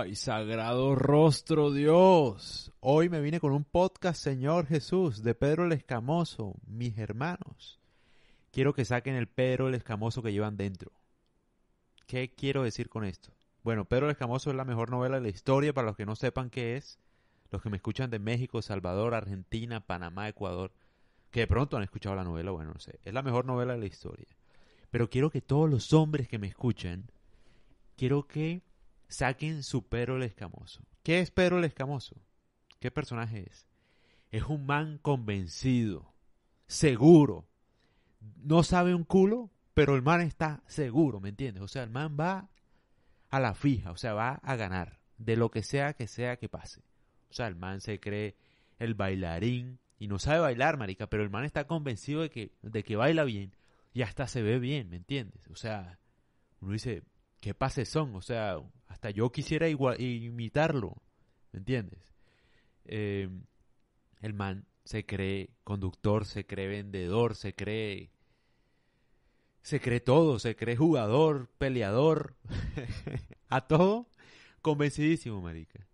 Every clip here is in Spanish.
Ay, sagrado rostro Dios. Hoy me vine con un podcast, Señor Jesús, de Pedro el Escamoso, mis hermanos. Quiero que saquen el Pedro el Escamoso que llevan dentro. ¿Qué quiero decir con esto? Bueno, Pedro el Escamoso es la mejor novela de la historia para los que no sepan qué es, los que me escuchan de México, Salvador, Argentina, Panamá, Ecuador, que de pronto han escuchado la novela, bueno, no sé, es la mejor novela de la historia. Pero quiero que todos los hombres que me escuchen, quiero que Saquen su pero el Escamoso. ¿Qué es pero el Escamoso? ¿Qué personaje es? Es un man convencido, seguro. No sabe un culo, pero el man está seguro, ¿me entiendes? O sea, el man va a la fija, o sea, va a ganar, de lo que sea que sea que pase. O sea, el man se cree el bailarín y no sabe bailar, marica, pero el man está convencido de que, de que baila bien y hasta se ve bien, ¿me entiendes? O sea, uno dice, ¿qué pases son? O sea, hasta yo quisiera imitarlo, ¿me entiendes? Em, el man se cree conductor, se cree vendedor, se cree... Se cree todo, se cree jugador, peleador, a todo convencidísimo, marica.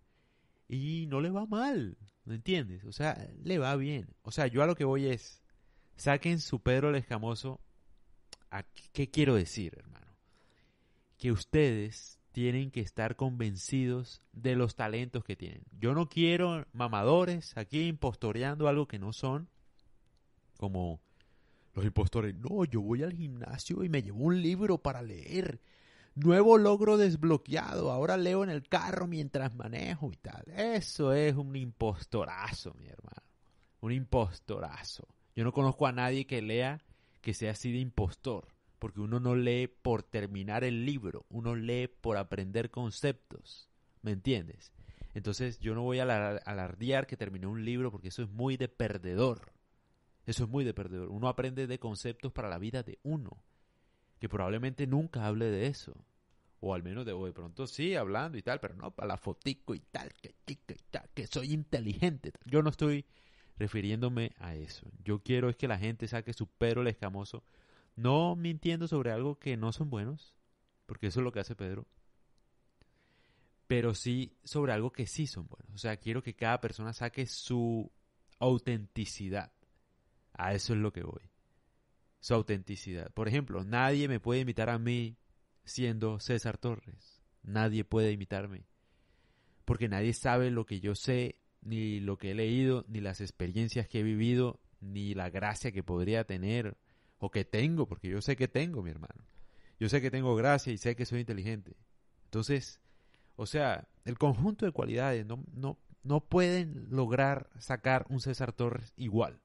Y no le va mal, ¿me entiendes? O sea, le va bien. O sea, yo a lo que voy es, saquen su Pedro el Escamoso. ¿Qué quiero decir, hermano? Que ustedes tienen que estar convencidos de los talentos que tienen. Yo no quiero mamadores aquí impostoreando algo que no son, como los impostores. No, yo voy al gimnasio y me llevo un libro para leer. Nuevo logro desbloqueado. Ahora leo en el carro mientras manejo y tal. Eso es un impostorazo, mi hermano. Un impostorazo. Yo no conozco a nadie que lea que sea así de impostor porque uno no lee por terminar el libro, uno lee por aprender conceptos, ¿me entiendes? Entonces yo no voy a alardear que terminé un libro porque eso es muy de perdedor. Eso es muy de perdedor. Uno aprende de conceptos para la vida de uno, que probablemente nunca hable de eso. O al menos de, hoy pronto sí, hablando y tal, pero no para la fotico y tal, que que soy inteligente. Yo no estoy refiriéndome a eso. Yo quiero es que la gente saque su pero el escamoso no mintiendo sobre algo que no son buenos, porque eso es lo que hace Pedro, pero sí sobre algo que sí son buenos. O sea, quiero que cada persona saque su autenticidad. A eso es lo que voy. Su autenticidad. Por ejemplo, nadie me puede imitar a mí siendo César Torres. Nadie puede imitarme. Porque nadie sabe lo que yo sé, ni lo que he leído, ni las experiencias que he vivido, ni la gracia que podría tener, o que tengo, porque yo sé que tengo, mi hermano. Yo sé que tengo gracia y sé que soy inteligente. Entonces, o sea, el conjunto de cualidades no, no, no pueden lograr sacar un César Torres igual.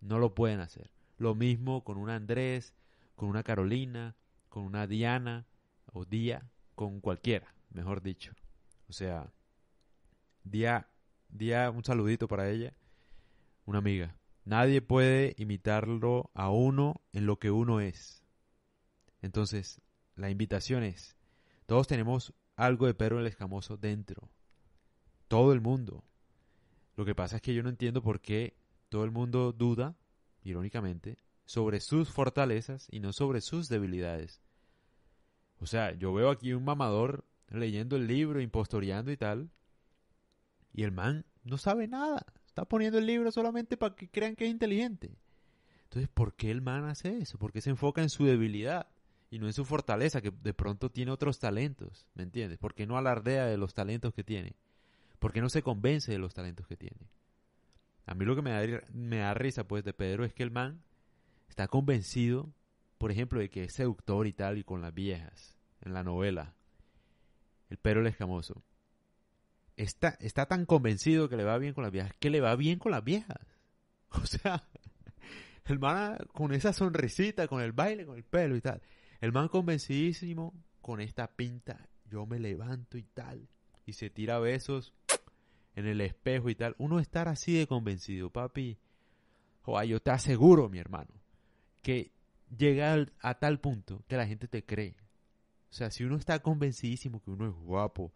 No lo pueden hacer. Lo mismo con una Andrés, con una Carolina, con una Diana o Día, con cualquiera, mejor dicho. O sea, Día, Día, un saludito para ella, una amiga. Nadie puede imitarlo a uno en lo que uno es. Entonces, la invitación es, todos tenemos algo de perro el Escamoso dentro. Todo el mundo. Lo que pasa es que yo no entiendo por qué todo el mundo duda, irónicamente, sobre sus fortalezas y no sobre sus debilidades. O sea, yo veo aquí un mamador leyendo el libro, impostoreando y tal, y el man no sabe nada poniendo el libro solamente para que crean que es inteligente. Entonces, ¿por qué el man hace eso? ¿Por qué se enfoca en su debilidad y no en su fortaleza, que de pronto tiene otros talentos? ¿Me entiendes? ¿Por qué no alardea de los talentos que tiene? ¿Por qué no se convence de los talentos que tiene? A mí lo que me da, me da risa, pues, de Pedro es que el man está convencido, por ejemplo, de que es seductor y tal, y con las viejas, en la novela. El perro el Escamoso está, tan convencido que le va bien con las viejas, que le va bien con las viejas. O sea, el man con esa sonrisita, con el baile, con el pelo y tal. El man convencidísimo con esta pinta, yo me levanto y tal. Y se tira besos en el espejo y tal. Uno estar así de convencido, papi. oye yo te aseguro, mi hermano, que llega a tal punto que la gente te cree. O sea, si uno está convencidísimo que uno es guapo,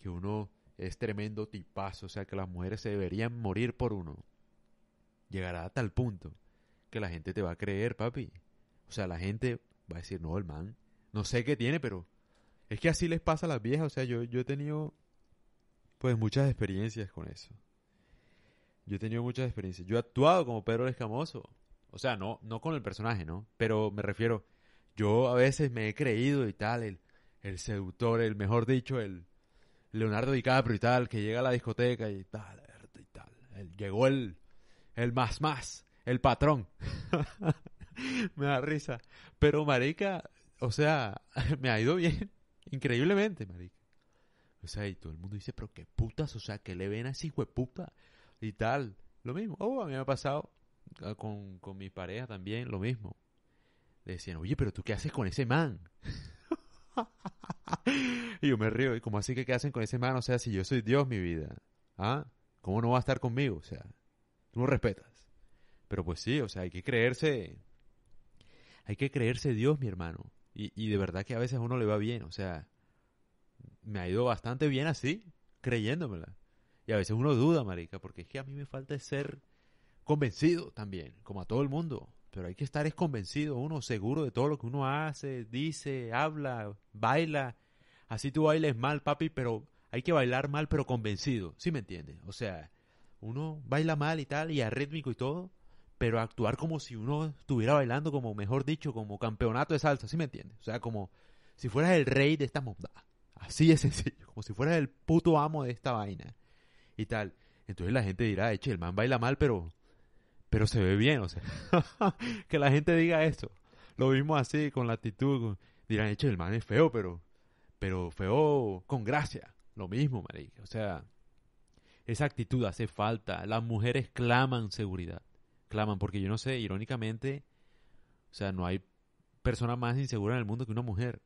que uno es tremendo tipazo, o sea que las mujeres se deberían morir por uno. Llegará a tal punto que la gente te va a creer, papi. O sea, la gente va a decir, no, el man, no sé qué tiene, pero es que así les pasa a las viejas, o sea, yo, he tenido pues muchas experiencias con eso. Yo he tenido muchas experiencias. Yo he actuado como Pedro Escamoso. O sea, no, no con el personaje, ¿no? Pero me refiero, yo a veces me he creído y tal, el, el seductor, el mejor dicho, el, Leonardo DiCaprio y tal, que llega a la discoteca y tal, y tal. llegó el, el más más, el patrón. me da risa. Pero, marica, o sea, me ha ido bien. Increíblemente, marica. O sea, y todo el mundo dice, pero qué putas, o sea, que le ven a ese hijo puta y tal. Lo mismo. Oh, a mí me ha pasado con, mi pareja también, lo mismo. decían, oye, pero tú qué haces con ese man. y yo me río. ¿Y como así que qué hacen con ese mano O sea, si yo soy Dios, mi vida. ¿Ah? ¿Cómo no va a estar conmigo? O sea, tú no respetas. Pero pues sí, o sea, hay que creerse. Hay que creerse Dios, mi hermano. Y, y de verdad que a veces a uno le va bien. O sea, me ha ido bastante bien así, creyéndomela. Y a veces uno duda, marica, porque es que a mí me falta ser convencido también, como a todo el mundo pero hay que estar es convencido, uno seguro de todo lo que uno hace, dice, habla, baila. Así tú bailes mal, papi, pero hay que bailar mal, pero convencido, ¿sí me entiendes? O sea, uno baila mal y tal, y rítmico y todo, pero actuar como si uno estuviera bailando, como mejor dicho, como campeonato de salsa, ¿sí me entiendes? O sea, como si fueras el rey de esta montada. Así es sencillo, como si fueras el puto amo de esta vaina y tal. Entonces la gente dirá, eche, el man baila mal, pero pero se ve bien, o sea, que la gente diga eso. Lo mismo así, con la actitud, dirán, hecho, el man es feo, pero, pero feo con gracia. Lo mismo, marica, o sea, esa actitud hace falta. Las mujeres claman seguridad, claman, porque yo no sé, irónicamente, o sea, no hay persona más insegura en el mundo que una mujer.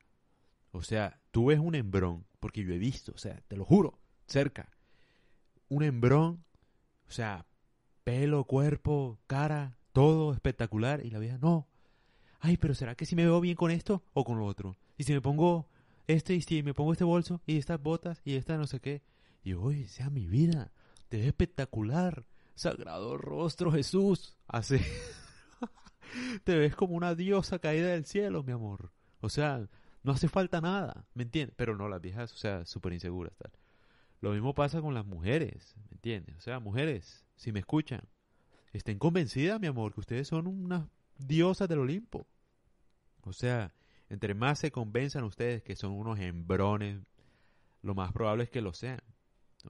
O sea, tú ves un embrón... porque yo he visto, o sea, te lo juro, cerca. Un embrón... o sea, Pelo, cuerpo, cara, todo espectacular. Y la vieja, no. Ay, pero ¿será que si me veo bien con esto o con lo otro? Y si me pongo este, y si me pongo este bolso, y estas botas, y esta no sé qué. Y hoy sea mi vida. Te ves espectacular. Sagrado rostro Jesús. Así. te ves como una diosa caída del cielo, mi amor. O sea, no hace falta nada, ¿me entiendes? Pero no, las viejas, o sea, súper inseguras, tal. Lo mismo pasa con las mujeres, ¿me entiendes? O sea, mujeres, si me escuchan, estén convencidas, mi amor, que ustedes son unas diosas del Olimpo. O sea, entre más se convenzan ustedes que son unos hembrones, lo más probable es que lo sean.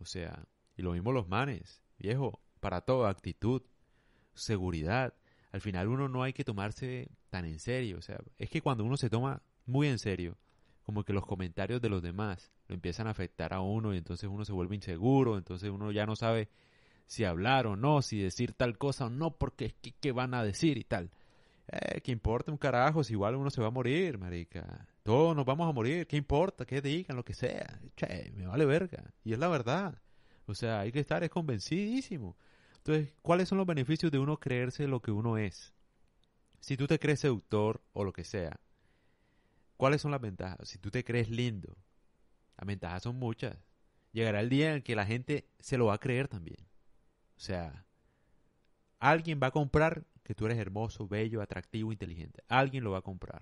O sea, y lo mismo los manes, viejo, para todo, actitud, seguridad. Al final uno no hay que tomarse tan en serio. O sea, es que cuando uno se toma muy en serio, como que los comentarios de los demás lo empiezan a afectar a uno y entonces uno se vuelve inseguro, entonces uno ya no sabe si hablar o no, si decir tal cosa o no, porque es que ¿qué van a decir y tal. Eh, que importa un carajo, si igual uno se va a morir, marica. Todos nos vamos a morir, ¿qué importa? Que digan, lo que sea. Che, me vale verga. Y es la verdad. O sea, hay que estar es convencidísimo. Entonces, ¿cuáles son los beneficios de uno creerse lo que uno es? Si tú te crees seductor o lo que sea, ¿Cuáles son las ventajas? Si tú te crees lindo, las ventajas son muchas. Llegará el día en que la gente se lo va a creer también. O sea, alguien va a comprar que tú eres hermoso, bello, atractivo, inteligente. Alguien lo va a comprar.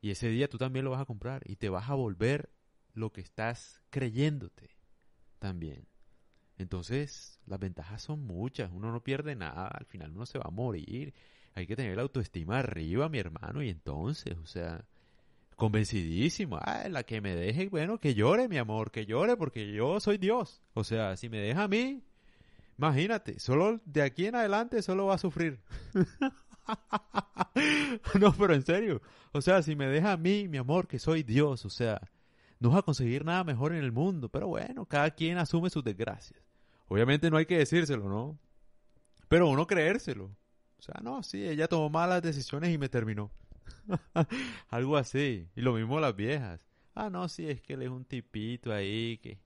Y ese día tú también lo vas a comprar y te vas a volver lo que estás creyéndote también. Entonces, las ventajas son muchas, uno no pierde nada, al final uno se va a morir, hay que tener la autoestima arriba, mi hermano, y entonces, o sea, convencidísimo. Ah, la que me deje, bueno, que llore, mi amor, que llore, porque yo soy Dios. O sea, si me deja a mí, imagínate, solo de aquí en adelante solo va a sufrir. no, pero en serio. O sea, si me deja a mí, mi amor, que soy Dios, o sea, no va a conseguir nada mejor en el mundo. Pero bueno, cada quien asume sus desgracias. Obviamente no hay que decírselo, ¿no? Pero uno creérselo. O sea, no, sí, ella tomó malas decisiones y me terminó. Algo así. Y lo mismo las viejas. Ah, no, sí, es que él es un tipito ahí que...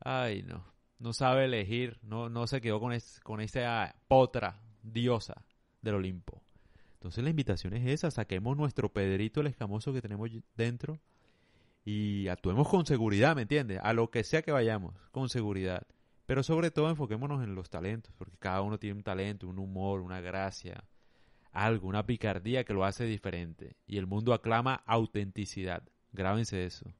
Ay, no. No sabe elegir. No, no se quedó con, con esa potra diosa del Olimpo. Entonces la invitación es esa. Saquemos nuestro pedrito el escamoso que tenemos dentro y actuemos con seguridad, ¿me entiendes? A lo que sea que vayamos, con seguridad. Pero sobre todo enfoquémonos en los talentos, porque cada uno tiene un talento, un humor, una gracia, algo, una picardía que lo hace diferente. Y el mundo aclama autenticidad. Grábense eso.